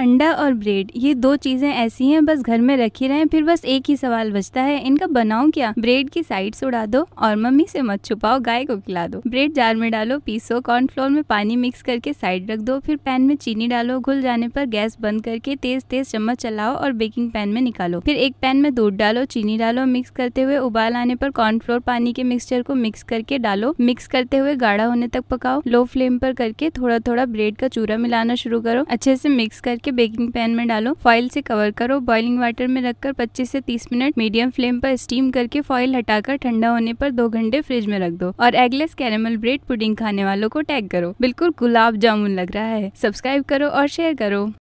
अंडा और ब्रेड ये दो चीज़ें ऐसी हैं बस घर में रखी रहें फिर बस एक ही सवाल बचता है इनका बनाऊं क्या ब्रेड की साइड उड़ा दो और मम्मी से मत छुपाओ गाय को खिला दो ब्रेड जार में डालो पीसो कॉर्नफ्लोर में पानी मिक्स करके साइड रख दो फिर पैन में चीनी डालो घुल जाने पर गैस बंद करके तेज तेज चम्मच चलाओ और बेकिंग पैन में निकालो फिर एक पैन में दूध डालो चीनी डालो मिक्स करते हुए उबाल आने पर कॉर्नफ्लोर पानी के मिक्सचर को मिक्स करके डालो मिक्स करते हुए गाढ़ा होने तक पकाओ लो फ्लेम पर करके थोड़ा थोड़ा ब्रेड का चूरा मिलाना शुरू करो अच्छे से मिक्स करके के बेकिंग पैन में डालो फॉइल से कवर करो बॉइलिंग वाटर में रखकर 25 से 30 मिनट मीडियम फ्लेम पर स्टीम करके फॉइल हटाकर ठंडा होने पर दो घंटे फ्रिज में रख दो और एगलेस कैरेमल ब्रेड पुडिंग खाने वालों को टैग करो बिल्कुल गुलाब जामुन लग रहा है सब्सक्राइब करो और शेयर करो